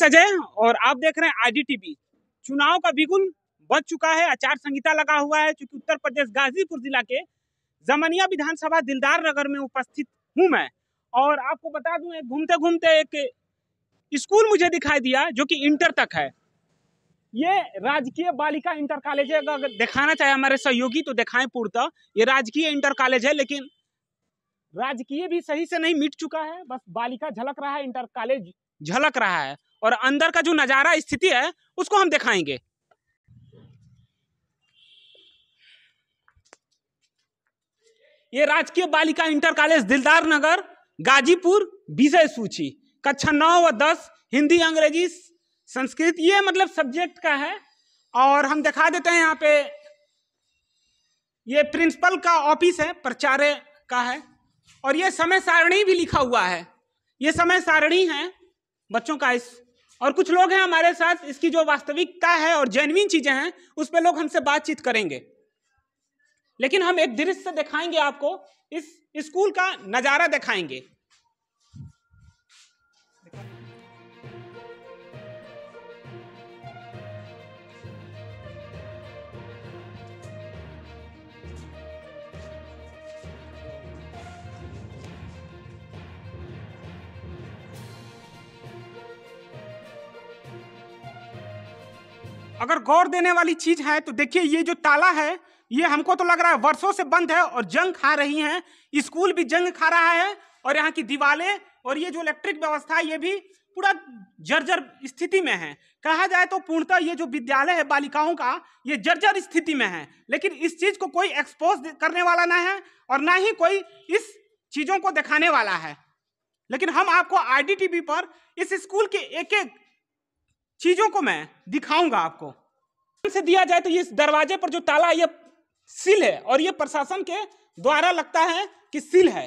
अमित सजय और आप देख रहे हैं आई आईडीटीवी चुनाव का बिगुल बच चुका है आचार संहिता लगा हुआ है चूंकि उत्तर प्रदेश गाजीपुर जिला के जमनिया विधानसभा दिलदार नगर में उपस्थित हूँ मैं और आपको बता दूं एक घूमते घूमते एक स्कूल मुझे दिखाई दिया जो कि इंटर तक है ये राजकीय बालिका इंटर कॉलेज है अगर दिखाना चाहे हमारे सहयोगी तो दिखाएं पूर्णतः ये राजकीय इंटर कॉलेज है लेकिन राजकीय भी सही से नहीं मिट चुका है बस बालिका झलक रहा है इंटर कॉलेज झलक रहा है और अंदर का जो नज़ारा स्थिति है उसको हम दिखाएंगे ये राजकीय बालिका इंटर कॉलेज दिलदार नगर गाजीपुर विषय सूची कक्षा नौ व दस हिंदी अंग्रेजी संस्कृत ये मतलब सब्जेक्ट का है और हम दिखा देते हैं यहाँ पे ये प्रिंसिपल का ऑफिस है प्राचार्य का है और ये समय सारणी भी लिखा हुआ है ये समय सारणी है बच्चों का इस और कुछ लोग हैं हमारे साथ इसकी जो वास्तविकता है और जेनविन चीजें हैं उस पर लोग हमसे बातचीत करेंगे लेकिन हम एक दृश्य दिखाएंगे आपको इस स्कूल का नज़ारा दिखाएंगे अगर गौर देने वाली चीज है तो देखिए ये जो ताला है ये हमको तो लग रहा है वर्षों से बंद है और जंग खा रही है स्कूल भी जंग खा रहा है और यहाँ की दीवाले और ये जो इलेक्ट्रिक व्यवस्था है ये भी पूरा जर्जर स्थिति में है कहा जाए तो पूर्णतः ये जो विद्यालय है बालिकाओं का ये जर्जर स्थिति में है लेकिन इस चीज को कोई एक्सपोज करने वाला ना है और ना ही कोई इस चीजों को दिखाने वाला है लेकिन हम आपको आईडीटीवी पर इस स्कूल के एक एक चीज़ों को मैं दिखाऊंगा आपको से दिया जाए तो ये दरवाजे पर जो ताला ये सील है और ये प्रशासन के द्वारा लगता है कि सील है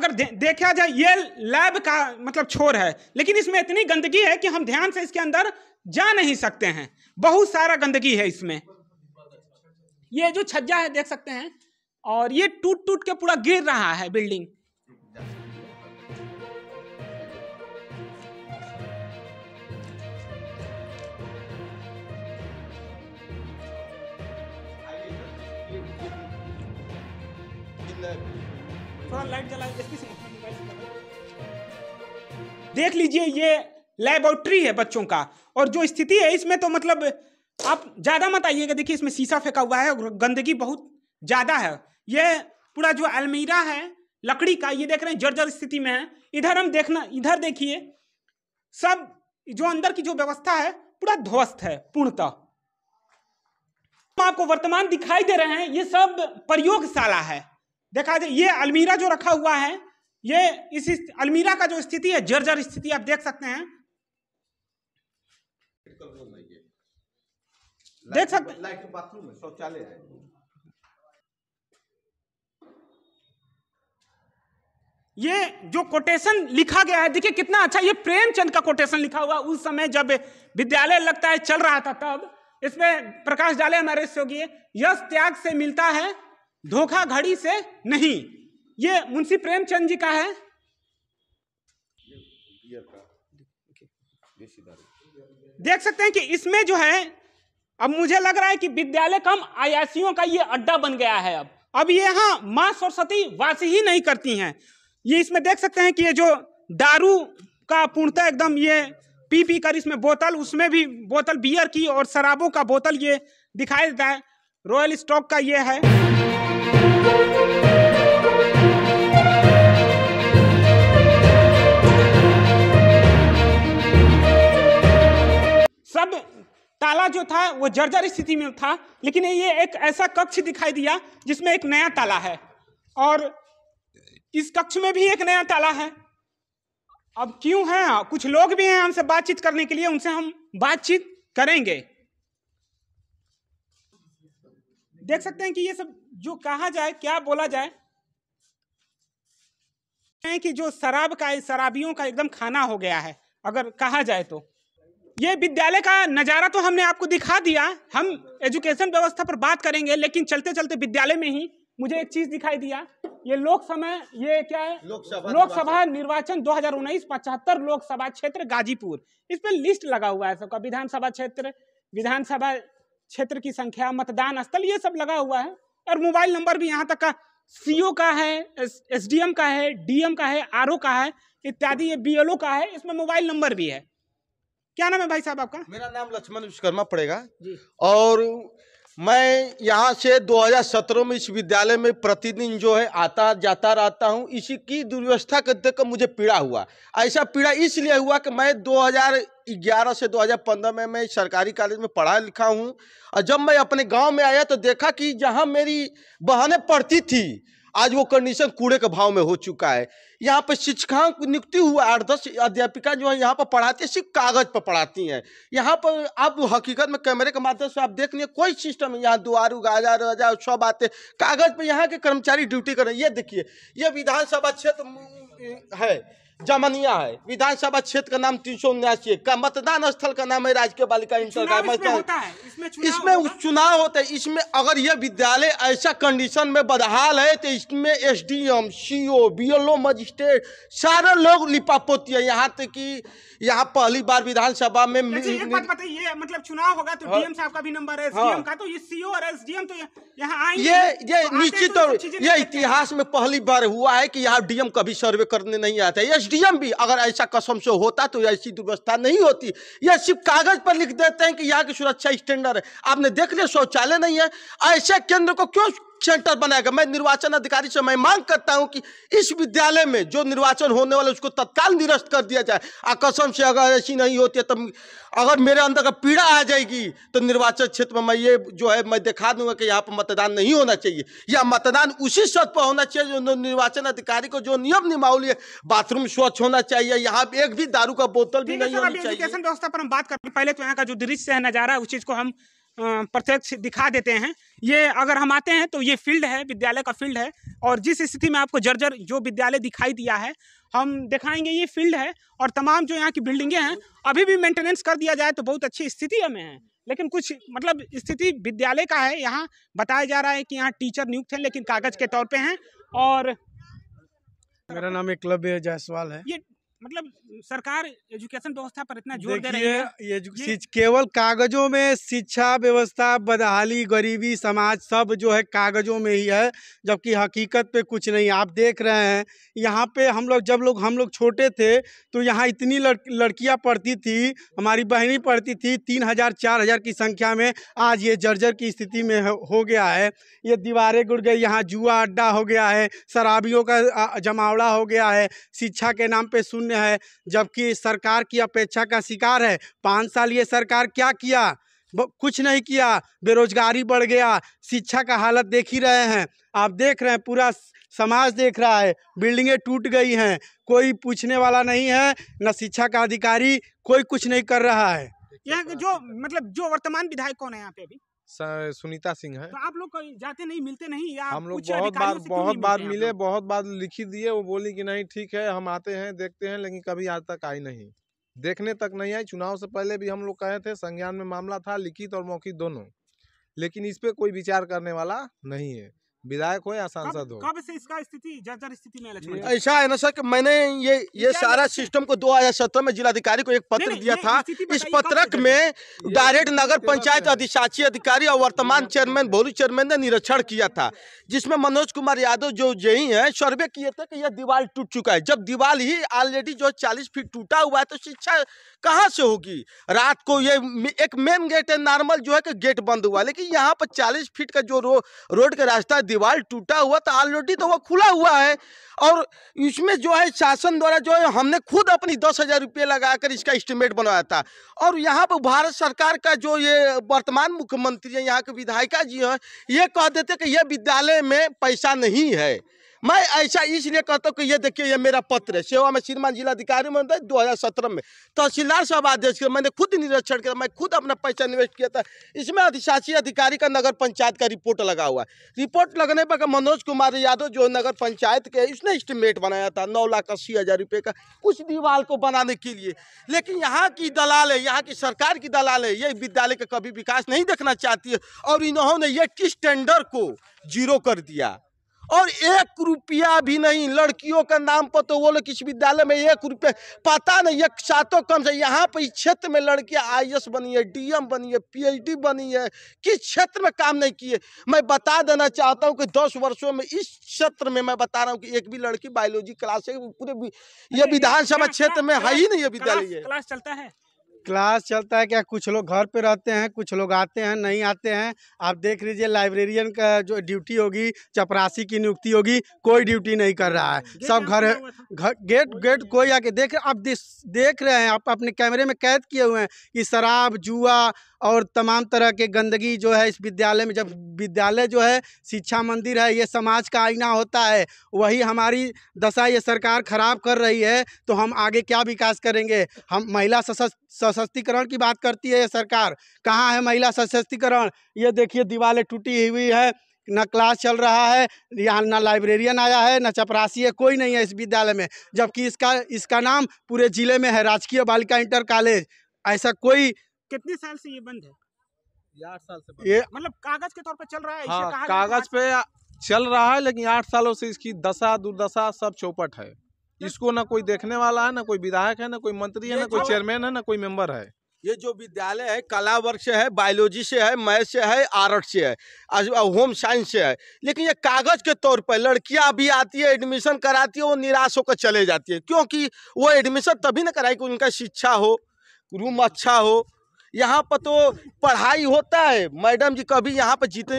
अगर दे, देखा जाए ये लैब का मतलब छोर है लेकिन इसमें इतनी गंदगी है कि हम ध्यान से इसके अंदर जा नहीं सकते हैं बहुत सारा गंदगी है इसमें ये जो छज्जा है देख सकते हैं और ये टूट टूट के पूरा गिर रहा है बिल्डिंग थोड़ा लाइट जला देख लीजिए ये लेबोरेटरी है बच्चों का और जो स्थिति है इसमें तो मतलब आप ज़्यादा मत आइएगा देखिए इसमें शीशा फेंका हुआ है और गंदगी बहुत ज़्यादा है ये पूरा जो अलमीरा है लकड़ी का ये देख रहे हैं जर्जर स्थिति में है इधर हम देखना इधर देखिए सब जो अंदर की जो व्यवस्था है पूरा ध्वस्त है पूर्णतः तो आपको वर्तमान दिखाई दे रहे हैं ये सब प्रयोगशाला है देखा जाए ये अलमीरा जो रखा हुआ है ये इस अलमीरा का जो स्थिति है जर्जर स्थिति आप देख सकते हैं देख सकते शौचालय ये जो कोटेशन लिखा गया है देखिए कितना अच्छा ये प्रेमचंद का कोटेशन लिखा हुआ उस समय जब विद्यालय लगता है चल रहा था तब इसमें प्रकाश डाले हमारे सहयोगी यश त्याग से मिलता है घड़ी से नहीं ये मुंशी प्रेमचंद जी का है देख सकते हैं कि इसमें जो है अब मुझे लग रहा है कि विद्यालय कम आयासियों का ये अड्डा बन गया है अब अब ये यहाँ माँ सरस्वती वास ही नहीं करती हैं ये इसमें देख सकते हैं कि ये जो दारू का पूर्णतः एकदम ये पी पी कर इसमें बोतल उसमें भी बोतल बियर की और शराबों का बोतल ये दिखाई देता है रॉयल स्टॉक का ये है सब ताला जो था वो जर्जर स्थिति में था लेकिन ये एक ऐसा कक्ष दिखाई दिया जिसमें एक नया ताला है और इस कक्ष में भी एक नया ताला है अब क्यों है कुछ लोग भी हैं हमसे बातचीत करने के लिए उनसे हम बातचीत करेंगे देख सकते हैं कि ये सब जो कहा जाए क्या बोला जाए हैं कि जो शराब का शराबियों का एकदम खाना हो गया है अगर कहा जाए तो ये विद्यालय का नज़ारा तो हमने आपको दिखा दिया हम एजुकेशन व्यवस्था पर बात करेंगे लेकिन चलते चलते विद्यालय में ही मुझे एक चीज दिखाई दिया ये लोक समय ये क्या है लोकसभा निर्वाचन उन्नीस पचहत्तर लोकसभा क्षेत्र गाजीपुर इस पर लिस्ट लगा हुआ है सबका विधानसभा क्षेत्र विधानसभा क्षेत्र की संख्या मतदान स्थल ये सब लगा हुआ है और मोबाइल नंबर भी यहाँ तक का सीओ का है एसडीएम का है डीएम का है आरओ का है इत्यादि ये बीएलओ का है इसमें मोबाइल नंबर भी है क्या नाम है भाई साहब आपका मेरा नाम लक्ष्मण विश्वकर्मा पड़ेगा जी और मैं यहाँ से 2017 में इस विद्यालय में प्रतिदिन जो है आता जाता रहता हूँ इसी की दुर्व्यवस्था के देख मुझे पीड़ा हुआ ऐसा पीड़ा इसलिए हुआ कि मैं 2011 से 2015 में मैं सरकारी कॉलेज में पढ़ा लिखा हूँ और जब मैं अपने गांव में आया तो देखा कि जहाँ मेरी बहनें पढ़ती थी आज वो कंडीशन कूड़े के भाव में हो चुका है यहाँ पर शिक्षकों की नियुक्ति हुआ आठ दस अध्यापिका जो है यहाँ पर पढ़ाती है सिर्फ कागज पर पढ़ाती हैं यहाँ पर आप हकीकत में कैमरे के माध्यम से आप देख लिये कोई सिस्टम है यहाँ दुआरू गाजा रजा सब आते कागज पर यहाँ के कर्मचारी ड्यूटी कर रहे हैं ये देखिए ये विधानसभा क्षेत्र है जमनिया है विधानसभा क्षेत्र का नाम तीन सौ उन्यासी का मतदान स्थल का नाम है राजकीय बालिका इंटर का इसमें इसमें चुनाव होता है इसमें अगर यह विद्यालय ऐसा कंडीशन में बदहाल है तो इसमें S D M C O B L O magistrate सारे लोग लिपापोती है यहाँ तक कि यहाँ पहली बार विधानसभा में अच्छा, एक बात बताइए मतलब चुनाव होगा तो हाँ। डीएम साहब का भी नंबर है हाँ। सीएम का तो ये सीओ और एसडीएम तो यहाँ आए ये तो ये निश्चित तौर तो तो- ये इतिहास में पहली बार हुआ है कि यहाँ डीएम कभी सर्वे करने नहीं आता है एसडीएम भी अगर ऐसा कसम से होता तो ऐसी दुर्व्यवस्था नहीं होती यह सिर्फ कागज पर लिख देते हैं कि यहाँ की सुरक्षा स्टैंडर्ड है आपने देख लिया शौचालय नहीं है ऐसे केंद्र को क्यों सेंटर बनाएगा मैं निर्वाचन अधिकारी से मैं मांग करता हूं कि इस विद्यालय में जो निर्वाचन होने वाला उसको तत्काल निरस्त कर दिया जाए आकसम से अगर ऐसी नहीं होती है तो अगर मेरे अंदर का पीड़ा आ जाएगी तो निर्वाचन क्षेत्र में मैं ये जो है मैं दिखा दूंगा कि यहाँ पर मतदान नहीं होना चाहिए या मतदान उसी शत पर होना चाहिए जो निर्वाचन अधिकारी को जो नियम निमावली है बाथरूम स्वच्छ होना चाहिए यहाँ एक भी दारू का बोतल भी नहीं होना चाहिए पर हम बात करते पहले तो यहाँ का जो दृश्य है नजारा उस चीज को हम प्रत्यक्ष दिखा देते हैं ये अगर हम आते हैं तो ये फील्ड है विद्यालय का फील्ड है और जिस स्थिति में आपको जर्जर जो विद्यालय दिखाई दिया है हम दिखाएंगे ये फील्ड है और तमाम जो यहाँ की बिल्डिंगें हैं अभी भी मेंटेनेंस कर दिया जाए तो बहुत अच्छी स्थिति हमें है लेकिन कुछ मतलब स्थिति विद्यालय का है यहाँ बताया जा रहा है कि यहाँ टीचर नियुक्त हैं लेकिन कागज़ के तौर पर हैं और मेरा नाम एकलव्य जायसवाल है ये मतलब सरकार एजुकेशन व्यवस्था पर इतना जोर दे रही है ये, ये केवल कागजों में शिक्षा व्यवस्था बदहाली गरीबी समाज सब जो है कागजों में ही है जबकि हकीकत पे कुछ नहीं आप देख रहे हैं यहाँ पे हम लोग जब लोग हम लोग छोटे थे तो यहाँ इतनी लड़, लड़कियाँ पढ़ती थी हमारी बहनी पढ़ती थी तीन हजार चार हजार की संख्या में आज ये जर्जर की स्थिति में हो गया है ये दीवारें गुड़ गई यहाँ जुआ अड्डा हो गया है शराबियों का जमावड़ा हो गया है शिक्षा के नाम पे शून्य में है जबकि सरकार की अपेक्षा का शिकार है पाँच साल ये सरकार क्या किया कुछ नहीं किया बेरोजगारी बढ़ गया शिक्षा का हालत देख ही रहे हैं आप देख रहे हैं पूरा समाज देख रहा है बिल्डिंगें टूट गई हैं कोई पूछने वाला नहीं है न शिक्षा का अधिकारी कोई कुछ नहीं कर रहा है यहाँ जो मतलब जो वर्तमान विधायक कौन है यहाँ पे अभी सुनीता सिंह है तो आप लोग जाते नहीं मिलते नहीं या हम लोग बहुत बार बहुत बार मिले बहुत बार लिखी दिए वो बोली कि नहीं ठीक है हम आते हैं देखते हैं लेकिन कभी आज तक आई नहीं देखने तक नहीं आई चुनाव से पहले भी हम लोग कहे थे संज्ञान में मामला था लिखित और मौखिक दोनों लेकिन इस पर कोई विचार करने वाला नहीं है विधायक हो या सांसद हो कब से इसका स्थिति जर्जर स्थिति में ऐसा है ना सर कि मैंने ये ये सारा सिस्टम को 2017 में जिलाधिकारी को एक पत्र दिया था इस पत्रक में डायरेक्ट नगर तो पंचायत अधिशाची अधिकारी और वर्तमान चेयरमैन भोलू चेयरमैन ने निरीक्षण किया था जिसमें मनोज कुमार यादव जो जेई है सर्वे किए थे कि यह दीवार टूट चुका है जब दीवार ही ऑलरेडी जो चालीस फीट टूटा हुआ है तो शिक्षा कहाँ से होगी रात को ये एक मेन गेट है नॉर्मल जो है कि गेट बंद हुआ लेकिन यहाँ पर चालीस फीट का जो रोड का रास्ता दीवार टूटा हुआ तो ऑलरेडी तो वो खुला हुआ है और इसमें जो है शासन द्वारा जो है हमने खुद अपनी दस हज़ार रुपये लगा कर इसका इस्टीमेट बनवाया था और यहाँ पर भारत सरकार का जो ये वर्तमान मुख्यमंत्री है यहाँ के विधायिका जी हैं ये कह देते कि यह विद्यालय में पैसा नहीं है मैं ऐसा इसलिए कहता हूँ कि ये देखिए ये मेरा पत्र है सेवा में श्रीमान जिलाधिकारी में दो हज़ार सत्रह में तहसीलदार साहब आदेश किया मैंने खुद निरीक्षण किया मैं खुद अपना पैसा इन्वेस्ट किया था इसमें अधिशासी अधिकारी का नगर पंचायत का रिपोर्ट लगा हुआ है रिपोर्ट लगने पर मनोज कुमार यादव जो नगर पंचायत के इसने इस्टीमेट बनाया था नौ लाख अस्सी हज़ार रुपये का उस दीवार को बनाने के लिए लेकिन यहाँ की दलाल है यहाँ की सरकार की दलाल है ये विद्यालय का कभी विकास नहीं देखना चाहती है और इन्होंने ये किस टेंडर को जीरो कर दिया और एक रुपया भी नहीं लड़कियों का नाम पर तो वो लोग किस विद्यालय में एक रुपये पता नहीं एक सातों कम से यहाँ पर इस क्षेत्र में लड़कियाँ आई एस बनी है डी एम बनी है पी एच डी बनी है किस क्षेत्र में काम नहीं किए मैं बता देना चाहता हूँ कि दस वर्षों में इस क्षेत्र में मैं बता रहा हूँ कि एक भी लड़की बायोलॉजी क्लास है पूरे ये विधानसभा क्षेत्र में है ही नहीं ये विद्यालय क्लास चलता है क्लास चलता है क्या कुछ लोग घर पे रहते हैं कुछ लोग आते हैं नहीं आते हैं आप देख लीजिए लाइब्रेरियन का जो ड्यूटी होगी चपरासी की नियुक्ति होगी कोई ड्यूटी नहीं कर रहा है सब घर घर गेट गेट कोई आके देख आप देख रहे हैं आप अपने कैमरे में कैद किए हुए हैं कि शराब जुआ और तमाम तरह के गंदगी जो है इस विद्यालय में जब विद्यालय जो है शिक्षा मंदिर है ये समाज का आईना होता है वही हमारी दशा ये सरकार खराब कर रही है तो हम आगे क्या विकास करेंगे हम महिला सशक्तिकरण की बात करती है ये सरकार कहाँ है महिला सशक्तिकरण ये देखिए दीवारें टूटी हुई है न क्लास चल रहा है यहाँ ना लाइब्रेरियन आया है ना चपरासी है कोई नहीं है इस विद्यालय में जबकि इसका इसका नाम पूरे ज़िले में है राजकीय बालिका इंटर कॉलेज ऐसा कोई कितने साल से ये बंद है आठ साल से ये मतलब कागज के तौर पर चल रहा है हाँ, कागज पे चल रहा है लेकिन आठ सालों से इसकी दशा दुर्दशा सब चौपट है इसको ना कोई देखने वाला है ना कोई विधायक है ना कोई मंत्री है ना कोई चेयरमैन है ना कोई मेंबर है ये जो विद्यालय है कला वर्ग से है बायोलॉजी से है मैथ से है आर्ट से है होम साइंस से है लेकिन ये कागज के तौर पर लड़कियां भी आती है एडमिशन कराती है वो निराश होकर चले जाती है क्योंकि वो एडमिशन तभी ना कराए कि उनका शिक्षा हो रूम अच्छा हो यहाँ पर तो पढ़ाई होता है मैडम जी कभी यहाँ पर जीते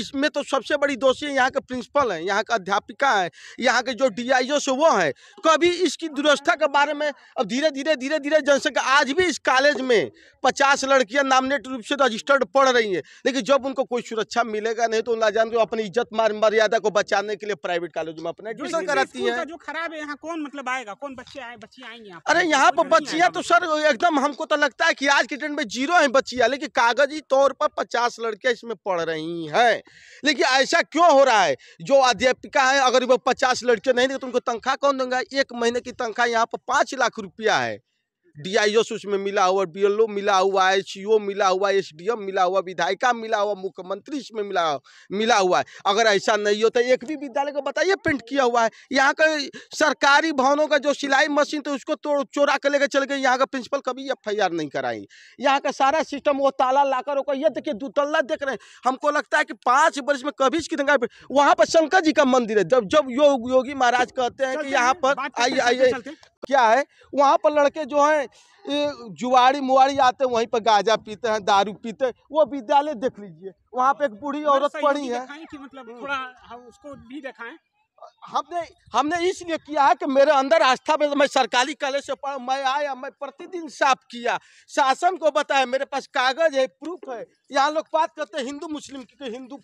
इसमें तो सबसे बड़ी दोषी है यहाँ के प्रिंसिपल हैं यहाँ का अध्यापिका है यहाँ के जो डीआईओ से वो हैं कभी इसकी दुरवस्था के बारे में अब धीरे धीरे धीरे धीरे जनसंख्या आज भी इस कॉलेज में पचास लड़कियाँ नामनेट रूप से रजिस्टर्ड पढ़ रही हैं लेकिन जब उनको कोई सुरक्षा मिलेगा नहीं तो ना जानते अपनी इज्जत मार मर्यादा को बचाने के लिए प्राइवेट कॉलेज में अपना एडमिशन कराती है जो खराब है यहाँ कौन मतलब आएगा कौन बच्चे आए बच्चे आएंगे अरे यहाँ पर बच्चियाँ तो सर एकदम हमको तो लगता है कि आज के डेट में में जीरो है बच्चिया लेकिन कागजी तौर पर पचास लड़के इसमें पढ़ रही हैं लेकिन ऐसा क्यों हो रहा है जो अध्यापिका है अगर वो पचास लड़के नहीं देंगे तो उनको तनख्वाह कौन दूंगा एक महीने की तनख्वाह यहाँ पर पाँच लाख रुपया है डी आई एस उसमें मिला हुआ बी एल मिला हुआ एच मिला हुआ एस डी एम मिला हुआ विधायिका मिला हुआ मुख्यमंत्री इसमें मिला मिला हुआ है अगर ऐसा नहीं होता एक भी विद्यालय को बताइए पेंट किया हुआ है यहाँ का सरकारी भवनों का जो सिलाई मशीन था तो उसको तोड़ चोरा कर लेकर चले गए यहाँ का प्रिंसिपल कभी एफ आई आर नहीं कराई यहाँ का सारा सिस्टम वो ताला लाकर वो ये देखिए दुतल्ला देख रहे हैं हमको लगता है कि पाँच वर्ष में कभी इसकी दंगा वहाँ पर शंकर जी का मंदिर है जब जब योग योगी महाराज कहते हैं कि यहाँ पर आइए आइए क्या है वहाँ पर लड़के जो हैं जुआड़ी मुआड़ी आते हैं वहीं पर गाजा पीते हैं दारू पीते हैं वो विद्यालय देख लीजिए वहाँ पे एक बूढ़ी मतलब औरत पड़ी है कि मतलब हम्म। थोड़ा हम उसको भी दिखाएं हमने हमने इसलिए किया है कि मेरे अंदर आस्था में मैं सरकारी कॉलेज से पढ़ा मैं आया मैं प्रतिदिन साफ किया शासन को बताया मेरे पास कागज है प्रूफ है यहाँ लोग बात करते हैं हिंदू मुस्लिम की हिंदू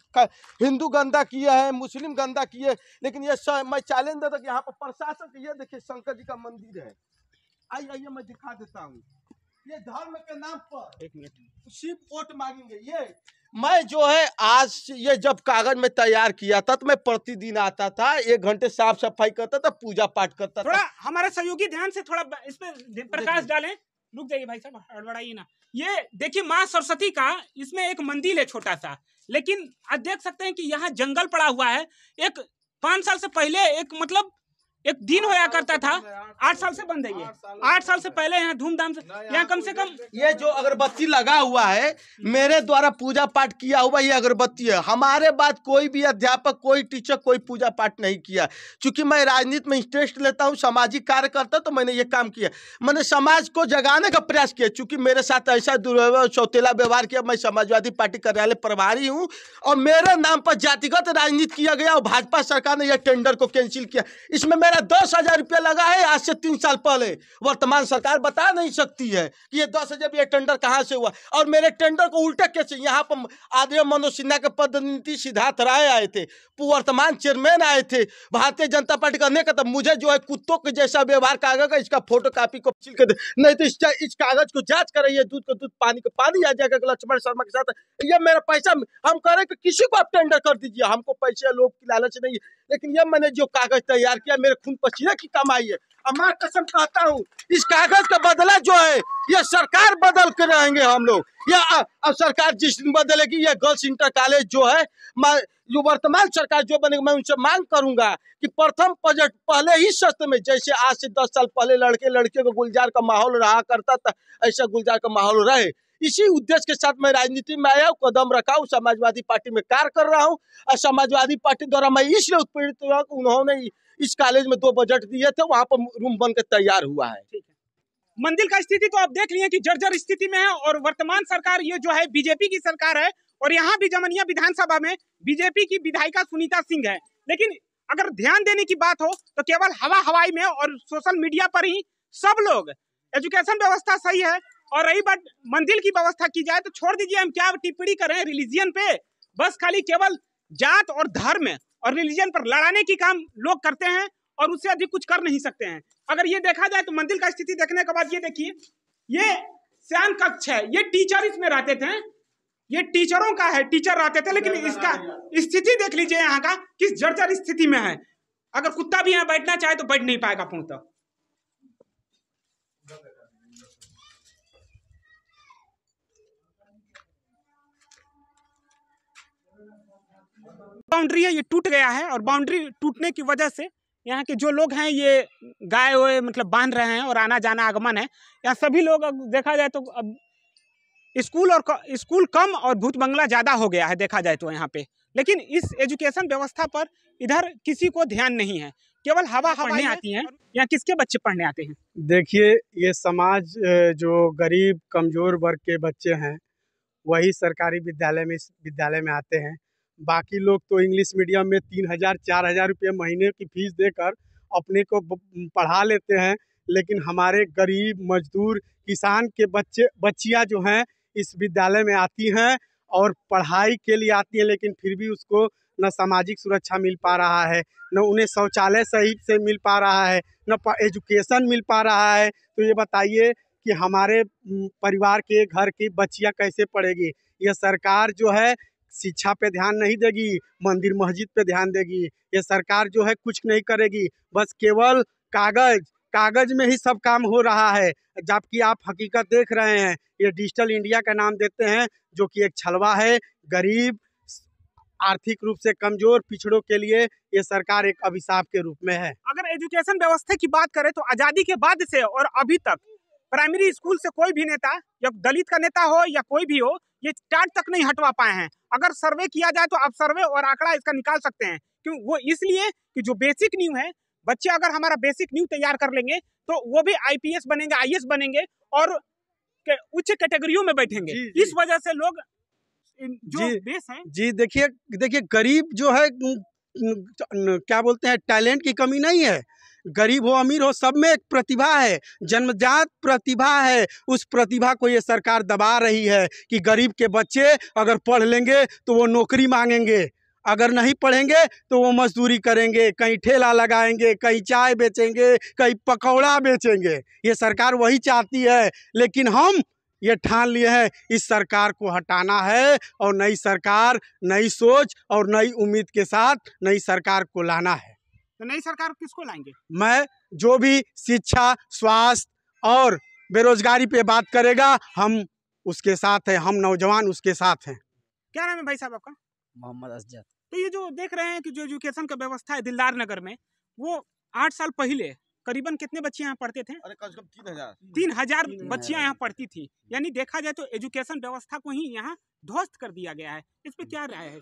हिंदू गंदा किया है मुस्लिम गंदा किए लेकिन ये मैं चैलेंज देता कि यहाँ पर प्रशासन ये देखिए शंकर जी का मंदिर है आइए आइए मैं दिखा देता हूँ ये धर्म के नाम पर एक मिनट शिव वोट मांगेंगे ये मैं जो है आज ये जब कागज में तैयार किया था तो मैं प्रतिदिन आता था एक घंटे साफ सफाई करता था पूजा पाठ करता थोड़ा था हमारे सहयोगी ध्यान से थोड़ा इस पे प्रकाश डालें रुक जाइए भाई साहब हड़बड़ाइए ना ये देखिए माँ सरस्वती का इसमें एक मंदिर है छोटा सा लेकिन आप देख सकते हैं कि यहाँ जंगल पड़ा हुआ है एक पाँच साल से पहले एक मतलब एक दिन होया करता था आठ साल से बंद है ये आठ साल से पहले यहाँ धूमधाम से यहाँ कम से कम ये जो अगरबत्ती लगा हुआ है हम्म। मेरे द्वारा पूजा पाठ किया हुआ ये अगरबत्ती है हमारे बाद कोई भी अध्यापक कोई टीचर कोई पूजा पाठ नहीं किया क्योंकि मैं राजनीति में इंटरेस्ट लेता हूँ सामाजिक कार्य करता तो मैंने ये काम किया मैंने समाज को जगाने का प्रयास किया चूंकि मेरे साथ ऐसा दुर्व्यवहार चौतेला व्यवहार किया मैं समाजवादी पार्टी कार्यालय प्रभारी हूँ और मेरे नाम पर जातिगत राजनीति किया गया और भाजपा सरकार ने यह टेंडर को कैंसिल किया इसमें मेरा या दस हजार रुपया लगा है आज से तीन साल पहले वर्तमान सरकार बता नहीं सकती है कि ये दस हजार ये टेंडर कहाँ से हुआ और मेरे टेंडर को उल्टा कैसे यहाँ पर आदरणीय मनोज सिन्हा के पदनीति सिद्धार्थ राय आए थे वर्तमान चेयरमैन आए थे भारतीय जनता पार्टी का नेता मुझे जो है कुत्तों के जैसा व्यवहार कागज का इसका फोटो कापी को छिल के दे नहीं तो इस, इस कागज को जाँच करिए दूध का दूध पानी का पानी आ जाएगा लक्ष्मण शर्मा के साथ ये मेरा पैसा हम कह रहे हैं कि किसी को आप टेंडर कर दीजिए हमको पैसे लोग की लालच नहीं लेकिन यह मैंने जो कागज तैयार किया मेरे खून पसीने की कमाई है अम्मा कसम कहता हूँ इस कागज का बदला जो है यह सरकार बदल कर रहेंगे हम लोग यह अब सरकार जिस दिन बदलेगी यह गर्ल्स इंटर कॉलेज जो है मैं जो वर्तमान सरकार जो बनेगी मैं उनसे मांग करूंगा कि प्रथम बजट पहले ही सत्र में जैसे आज से दस साल पहले लड़के लड़के को गुलजार का माहौल रहा करता था ऐसा गुलजार का माहौल रहे इसी उद्देश्य के साथ मैं राजनीति में आया हूँ कदम रखा हूँ समाजवादी पार्टी में कार्य कर रहा हूँ और समाजवादी पार्टी द्वारा मैं इसलिए उत्पीड़ित हुआ कि उन्होंने इस कॉलेज में दो बजट दिए थे वहाँ पर रूम बनकर तैयार हुआ है मंदिर का स्थिति तो आप देख लिए कि जर्जर स्थिति में है और वर्तमान सरकार ये जो है बीजेपी की सरकार है और यहाँ भी जमनिया विधानसभा में बीजेपी की विधायिका सुनीता सिंह है लेकिन अगर ध्यान देने की बात हो तो केवल हवा हवाई में और सोशल मीडिया पर ही सब लोग एजुकेशन व्यवस्था सही है और रही बात मंदिर की व्यवस्था की जाए तो छोड़ दीजिए हम क्या टिप्पणी करें रिलीजियन पे बस खाली केवल जात और धर्म और रिलीजन पर लड़ाने की काम लोग करते हैं और उससे अधिक कुछ कर नहीं सकते हैं अगर ये देखा जाए तो मंदिर का स्थिति देखने के बाद ये देखिए ये श्याम कक्ष है ये टीचर इसमें रहते थे ये टीचरों का है टीचर रहते थे लेकिन इसका स्थिति देख लीजिए यहाँ का किस जर्जर स्थिति में है अगर कुत्ता भी यहाँ बैठना चाहे तो बैठ नहीं पाएगा पूर्णतः बाउंड्री है ये टूट गया है और बाउंड्री टूटने की वजह से यहाँ के जो लोग हैं ये गाय वाय मतलब बांध रहे हैं और आना जाना आगमन है यहाँ सभी लोग अब देखा जाए तो अब स्कूल और स्कूल कम और भूत बंगला ज़्यादा हो गया है देखा जाए तो यहाँ पे लेकिन इस एजुकेशन व्यवस्था पर इधर किसी को ध्यान नहीं है केवल हवा हवा नहीं आती है यहाँ किसके बच्चे पढ़ने आते हैं देखिए ये समाज जो गरीब कमजोर वर्ग के बच्चे हैं वही सरकारी विद्यालय में इस विद्यालय में आते हैं बाकी लोग तो इंग्लिश मीडियम में तीन हज़ार चार हज़ार रुपये महीने की फीस देकर अपने को पढ़ा लेते हैं लेकिन हमारे गरीब मजदूर किसान के बच्चे बच्चियाँ जो हैं इस विद्यालय में आती हैं और पढ़ाई के लिए आती हैं लेकिन फिर भी उसको न सामाजिक सुरक्षा मिल पा रहा है न उन्हें शौचालय सही से मिल पा रहा है न एजुकेशन मिल पा रहा है तो ये बताइए कि हमारे परिवार के घर की बच्चियाँ कैसे पढ़ेगी यह सरकार जो है शिक्षा पे ध्यान नहीं देगी मंदिर मस्जिद पे ध्यान देगी ये सरकार जो है कुछ नहीं करेगी बस केवल कागज कागज में ही सब काम हो रहा है जबकि आप हकीकत देख रहे हैं ये डिजिटल इंडिया का नाम देते हैं जो कि एक छलवा है गरीब आर्थिक रूप से कमजोर पिछड़ों के लिए ये सरकार एक अभिशाप के रूप में है अगर एजुकेशन व्यवस्था की बात करें तो आजादी के बाद से और अभी तक प्राइमरी स्कूल से कोई भी नेता या दलित का नेता हो या कोई भी हो ये टाट तक नहीं हटवा पाए हैं अगर सर्वे किया जाए तो आप सर्वे और आंकड़ा इसका निकाल सकते हैं क्यों वो इसलिए कि जो बेसिक न्यू है बच्चे अगर हमारा बेसिक न्यू तैयार कर लेंगे तो वो भी आईपीएस बनेंगे आईएएस बनेंगे और उच्च कैटेगरियों में बैठेंगे जी, इस वजह से लोग जो जी, बेस है जी देखिए देखिए गरीब जो है क्या बोलते हैं टैलेंट की कमी नहीं है गरीब हो अमीर हो सब में एक प्रतिभा है जन्मजात प्रतिभा है उस प्रतिभा को ये सरकार दबा रही है कि गरीब के बच्चे अगर पढ़ लेंगे तो वो नौकरी मांगेंगे अगर नहीं पढ़ेंगे तो वो मजदूरी करेंगे कहीं ठेला लगाएंगे कहीं चाय बेचेंगे कहीं पकौड़ा बेचेंगे ये सरकार वही चाहती है लेकिन हम ये ठान लिए हैं इस सरकार को हटाना है और नई सरकार नई सोच और नई उम्मीद के साथ नई सरकार को लाना है तो नई सरकार किसको लाएंगे मैं जो भी शिक्षा स्वास्थ्य और बेरोजगारी पे बात करेगा हम उसके साथ है हम नौजवान उसके साथ हैं क्या नाम है भाई साहब आपका मोहम्मद असजद तो ये जो देख रहे हैं कि जो एजुकेशन का व्यवस्था है दिलदार नगर में वो आठ साल पहले करीबन कितने बच्चे यहाँ पढ़ते थे अरे कम से कम तीन हजार तीन हजार बच्चियाँ यहाँ पढ़ती थी यानी देखा जाए तो एजुकेशन व्यवस्था को ही यहाँ ध्वस्त कर दिया गया है इस पर क्या राय है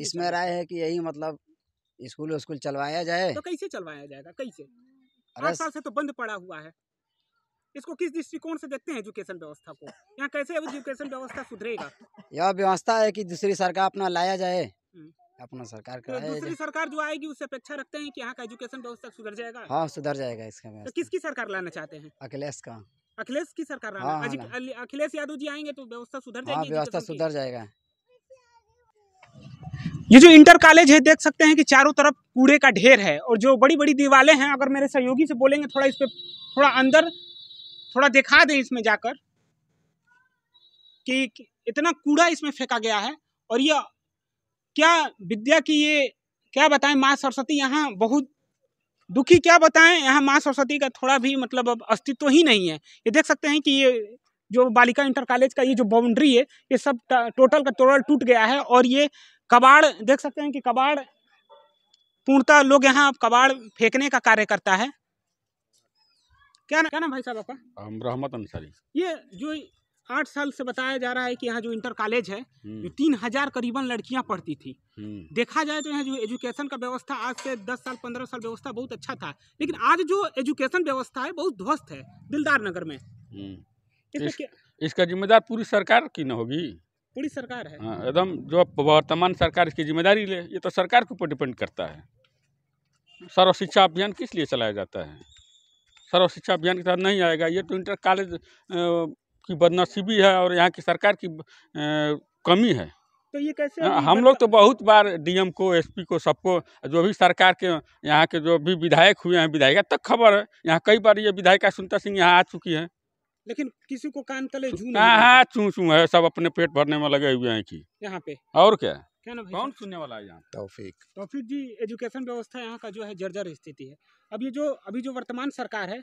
इसमें राय है कि यही मतलब स्कूल स्कूल चलवाया जाए तो कैसे चलवाया जाएगा कैसे आठ साल से तो बंद पड़ा हुआ है इसको किस दृष्टिकोण से देखते हैं एजुकेशन व्यवस्था को यहाँ कैसे एजुकेशन व्यवस्था सुधरेगा यह व्यवस्था है कि दूसरी सरकार अपना लाया जाए हम्म। अपना सरकार का तो दूसरी सरकार जो आएगी उससे अपेक्षा रखते हैं कि यहाँ का एजुकेशन व्यवस्था सुधर जाएगा हाँ सुधर जाएगा इसका तो किसकी सरकार लाना चाहते हैं अखिलेश का अखिलेश की सरकार लाना हाँ, हाँ, हाँ। अखिलेश यादव जी आएंगे तो व्यवस्था सुधर जाएगी व्यवस्था सुधर जाएगा ये जो इंटर कॉलेज है देख सकते हैं कि चारों तरफ कूड़े का ढेर है और जो बड़ी बड़ी दीवाले हैं अगर मेरे सहयोगी से बोलेंगे थोड़ा इस पर थोड़ा अंदर थोड़ा दिखा दें इसमें जाकर कि इतना कूड़ा इसमें फेंका गया है और यह क्या विद्या की ये क्या बताएं माँ सरस्वती यहाँ बहुत दुखी क्या बताएं यहाँ माँ सरस्वती का थोड़ा भी मतलब अब अस्तित्व ही नहीं है ये देख सकते हैं कि ये जो बालिका इंटर कॉलेज का ये जो बाउंड्री है ये सब टोटल का टोटल टूट गया है और ये कबाड़ देख सकते हैं कि कबाड़ पूर्णतः लोग यहाँ अब कबाड़ फेंकने का कार्य करता है क्या ना क्या ना भाई साहब आपका रहमत अंसारी ये जो आठ साल से बताया जा रहा है कि यहाँ जो इंटर कॉलेज है हम्म। जो तीन हजार करीबन लड़कियां पढ़ती थी हम्म। देखा जाए तो यहाँ जो एजुकेशन का व्यवस्था आज से दस साल पंद्रह साल व्यवस्था बहुत अच्छा था लेकिन आज जो एजुकेशन व्यवस्था है बहुत ध्वस्त है दिलदार नगर में हम्म। इस, इसका जिम्मेदार पूरी सरकार की न होगी पूरी सरकार है हाँ एकदम जो वर्तमान सरकार इसकी जिम्मेदारी ले ये तो सरकार के ऊपर डिपेंड करता है सर्व शिक्षा अभियान किस लिए चलाया जाता है सर्व शिक्षा अभियान के तहत नहीं आएगा ये तो इंटर कॉलेज की बदनसीबी है और यहाँ की सरकार की कमी है तो ये कैसे हाँ, हम लोग तो बहुत बार डीएम को एसपी को सबको जो भी सरकार के यहाँ के जो भी विधायक हुए हैं विधायिका तक खबर है यहाँ कई बार ये विधायिका सुनता सिंह यहाँ आ चुकी है लेकिन किसी को कान तले जू चू हाँ, हाँ, चू है सब अपने पेट भरने में लगे हुए हैं कि यहाँ पे और क्या क्या ना कौन सुनने वाला है यहाँ तोफिक तोफिक जी एजुकेशन व्यवस्था यहाँ का जो है जर्जर स्थिति है अब ये जो अभी जो वर्तमान सरकार है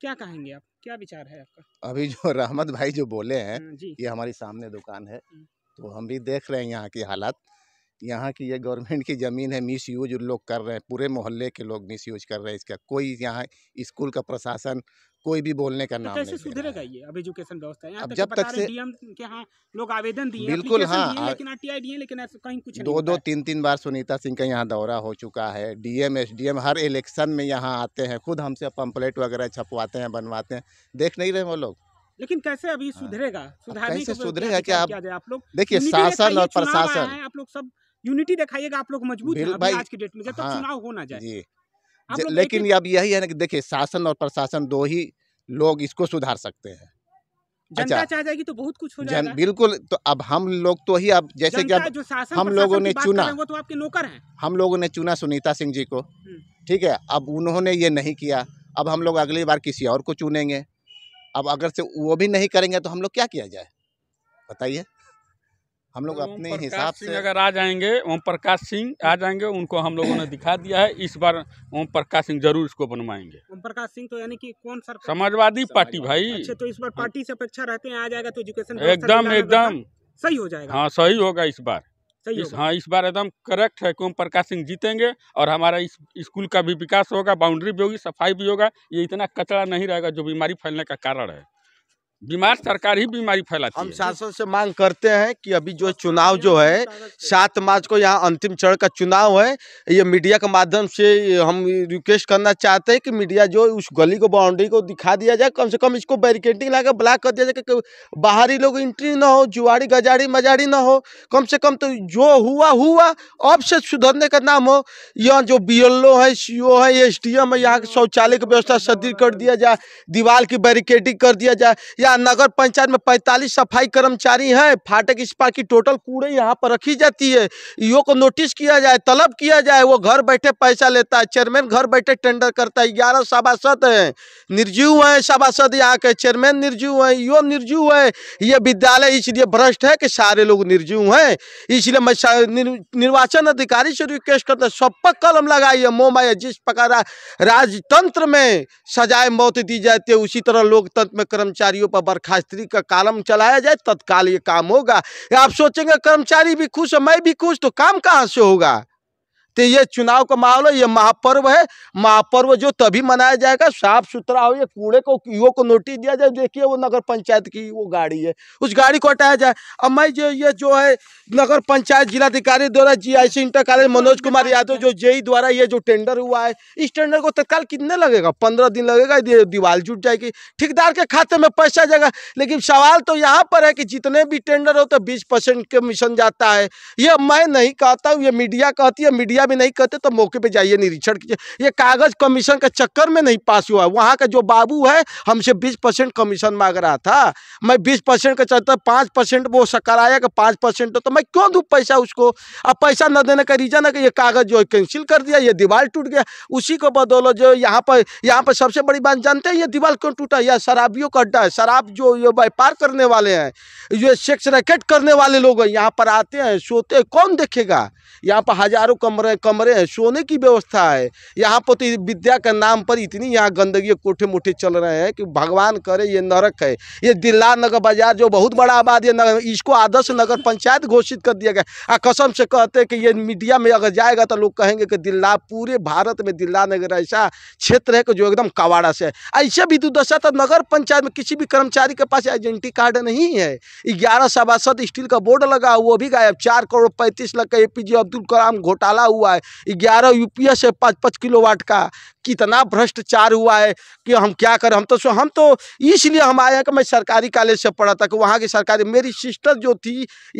क्या कहेंगे आप क्या विचार है आपका अभी जो रहमत भाई जो बोले हैं हम्म, ये हमारी सामने दुकान है हम्म। तो हम भी देख रहे हैं यहाँ की हालात यहाँ की ये गवर्नमेंट की ज़मीन है मिस यूज लोग कर रहे हैं पूरे मोहल्ले के लोग मिस यूज कर रहे हैं इसका कोई यहाँ स्कूल का प्रशासन कोई भी बोलने का तो नाम तो सुधरेगा ये अब एजुकेशन व्यवस्था अब जब तक से डीएम के हाँ लोग आवेदन दिए बिल्कुल हाँ, हाँ लेकिन आरटीआई दिए लेकिन कहीं कुछ दो दो तीन तीन बार सुनीता सिंह का यहाँ दौरा हो चुका है डीएम एसडीएम हर इलेक्शन में यहाँ आते हैं खुद हमसे पम्पलेट वगैरह छपवाते हैं बनवाते हैं देख नहीं रहे वो लोग लेकिन कैसे अभी हाँ। सुधरेगा सुधारने कैसे तो सुधरेगा क्या आप लोग देखिए शासन और प्रशासन आप लोग सब यूनिटी दिखाइएगा आप लोग मजबूत भाई आज के डेट में जब तक हाँ। चुनाव होना जाए लेकिन अब यही है ना कि देखिए शासन और प्रशासन दो ही लोग इसको सुधार सकते हैं अच्छा जनता अच्छा, चाह जाएगी तो बहुत कुछ हो जाएगा बिल्कुल तो अब हम लोग तो ही अब जैसे कि अब हम लोगों ने चुना वो तो आपके नौकर हैं हम लोगों ने चुना सुनीता सिंह जी को हम्म। ठीक है अब उन्होंने ये नहीं किया अब हम लोग अगली बार किसी और को चुनेंगे अब अगर से वो भी नहीं करेंगे तो हम लोग क्या किया जाए बताइए हम लोग तो अपने हिसाब से अगर आ जाएंगे ओम प्रकाश सिंह आ जाएंगे उनको हम लोगों ने दिखा दिया है इस बार ओम प्रकाश सिंह जरूर इसको बनवाएंगे ओम प्रकाश सिंह तो यानी कि कौन सा समाजवादी पार्टी भाई अच्छा तो इस बार हाँ। पार्टी से अपेक्षा रहते हैं आ जाएगा तो एजुकेशन एकदम एकदम सही हो जाएगा हाँ सही होगा इस बार सही इस, हाँ इस बार एकदम करेक्ट है ओम प्रकाश सिंह जीतेंगे और हमारा इस स्कूल का भी विकास होगा बाउंड्री भी होगी सफाई भी होगा ये इतना कचरा नहीं रहेगा जो बीमारी फैलने का कारण है बीमार सरकार ही बीमारी फैलाती हम शासन से मांग करते हैं कि अभी जो चुनाव जो तो है सात मार्च को यहाँ अंतिम चरण का चुनाव है ये मीडिया के माध्यम से हम रिक्वेस्ट करना चाहते हैं कि मीडिया जो उस गली को बाउंड्री को दिखा दिया जाए कम से कम इसको बैरिकेडिंग लगा ब्लॉक कर दिया जाए कि बाहरी लोग एंट्री ना हो जुआड़ी गजाड़ी मजाड़ी ना हो कम से कम तो जो हुआ हुआ अब से सुधरने का नाम हो यहाँ जो बी है सी है एस है यहाँ के तो शौचालय की व्यवस्था सदृढ़ कर दिया जाए दीवार की बैरिकेडिंग कर दिया जाए या जिला नगर पंचायत में पैंतालीस सफाई कर्मचारी हैं फाटक इस पार की टोटल कूड़े यहाँ पर रखी जाती है यो को नोटिस किया जाए तलब किया जाए वो घर बैठे पैसा लेता है चेयरमैन घर बैठे टेंडर करता है ग्यारह सभासद हैं निर्जीव हैं सभासद यहाँ के चेयरमैन निर्जीव हैं यो निर्जीव है ये विद्यालय इसलिए भ्रष्ट है कि सारे लोग निर्जीव हैं इसलिए मैं निर्वाचन अधिकारी से रिक्वेस्ट करता सब पर कलम लगाइए मोमाया जिस प्रकार राजतंत्र में सजाए मौत दी जाती है उसी तरह लोकतंत्र में कर्मचारियों पर बर्खास्त्री बर्खास्तरी का कालम चलाया जाए तत्काल ये काम होगा आप सोचेंगे कर्मचारी भी खुश है मैं भी खुश तो काम कहाँ से होगा तो ये चुनाव का माहौल है ये महापर्व है महापर्व जो तभी मनाया जाएगा साफ सुथरा हो ये कूड़े को युवक को नोटिस दिया जाए देखिए वो नगर पंचायत की वो गाड़ी है उस गाड़ी को हटाया जाए अब मैं जो ये जो है नगर पंचायत जिलाधिकारी द्वारा G I C inter college Manoj Kumar Yadav जो जेई द्वारा ये जो टेंडर हुआ है इस टेंडर को तत्काल कितने लगेगा पंद्रह दिन लगेगा ये दीवार जुट जाएगी ठेकेदार के खाते में पैसा जाएगा लेकिन सवाल तो यहाँ पर है कि जितने भी टेंडर हो तो बीस परसेंट कमीशन जाता है ये मैं नहीं कहता हूँ ये मीडिया कहती है मीडिया मुआवजा भी नहीं कहते तो मौके पे जाइए निरीक्षण कीजिए ये कागज़ कमीशन के चक्कर में नहीं पास हुआ है वहाँ का जो बाबू है हमसे 20 परसेंट कमीशन मांग रहा था मैं 20 परसेंट का चलता पाँच परसेंट वो आया कि पाँच परसेंट तो मैं क्यों दूँ पैसा उसको अब पैसा न देने का रीज़न है कि ये कागज़ जो है कैंसिल कर दिया ये दीवार टूट गया उसी को बदौलत जो यहाँ पर यहाँ पर सबसे बड़ी बात जानते हैं ये दीवार क्यों टूटा या शराबियों का अड्डा है शराब जो ये व्यापार करने वाले हैं ये सेक्स रैकेट करने वाले लोग हैं यहाँ पर आते हैं सोते कौन देखेगा यहाँ पर हज़ारों कमरे में कमरे हैं सोने की व्यवस्था है यहाँ पर तो विद्या के नाम पर इतनी यहाँ गंदगी कोठे मोठे चल रहे हैं कि भगवान करे ये नरक है ये दिल्ला नगर बाजार जो बहुत बड़ा आबाद है नगर इसको आदर्श नगर पंचायत घोषित कर दिया गया आ कसम से कहते हैं कि ये मीडिया में अगर जाएगा तो लोग कहेंगे कि दिल्ला पूरे भारत में दिल्ला नगर ऐसा क्षेत्र है कि जो एकदम कवाड़ा से है ऐसे भी दुर्दशा तो नगर पंचायत में किसी भी कर्मचारी के पास आइडेंटिटी कार्ड नहीं है ग्यारह सभासद स्टील का बोर्ड लगा वो भी गायब चार करोड़ पैंतीस लाख का ए अब्दुल कलाम घोटाला हुआ हुआ है ग्यारह यूपीएस है पाँच पाँच किलो वाट का कितना भ्रष्टाचार हुआ है कि हम क्या करें हम तो हम तो इसलिए हम आए हैं कि मैं सरकारी कॉलेज से पढ़ा था कि वहाँ की सरकारी मेरी सिस्टर जो थी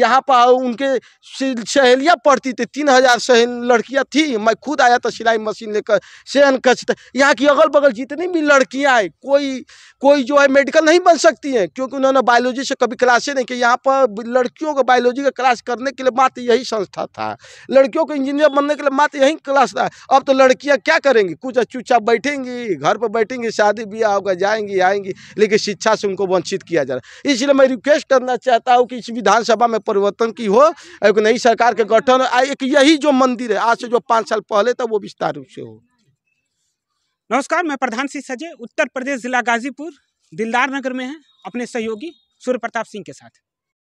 यहाँ पर उनके सहेलियाँ पढ़ती थी तीन हज़ार सहेल लड़कियाँ थी मैं खुद आया था सिलाई मशीन लेकर सेन कच तो यहाँ की अगल बगल जितनी भी लड़कियाँ हैं कोई कोई जो है मेडिकल नहीं बन सकती हैं क्योंकि उन्होंने बायोलॉजी से कभी क्लासे नहीं की यहाँ पर लड़कियों को बायोलॉजी का क्लास करने के लिए बात यही संस्था था लड़कियों को इंजीनियर बनने बोलने के लिए मात्र यही क्लास था अब तो लड़कियाँ क्या करेंगी कुछ चुपचाप बैठेंगी घर पर बैठेंगी शादी ब्याह होगा जाएंगी आएंगी लेकिन शिक्षा से उनको वंचित किया जा रहा है इसलिए मैं रिक्वेस्ट करना चाहता हूँ कि इस विधानसभा में परिवर्तन की हो एक नई सरकार के गठन एक यही जो मंदिर है आज से जो पाँच साल पहले था वो विस्तार रूप से हो नमस्कार मैं प्रधान सिंह सजय उत्तर प्रदेश जिला गाजीपुर दिलदार नगर में है अपने सहयोगी सूर्य प्रताप सिंह के साथ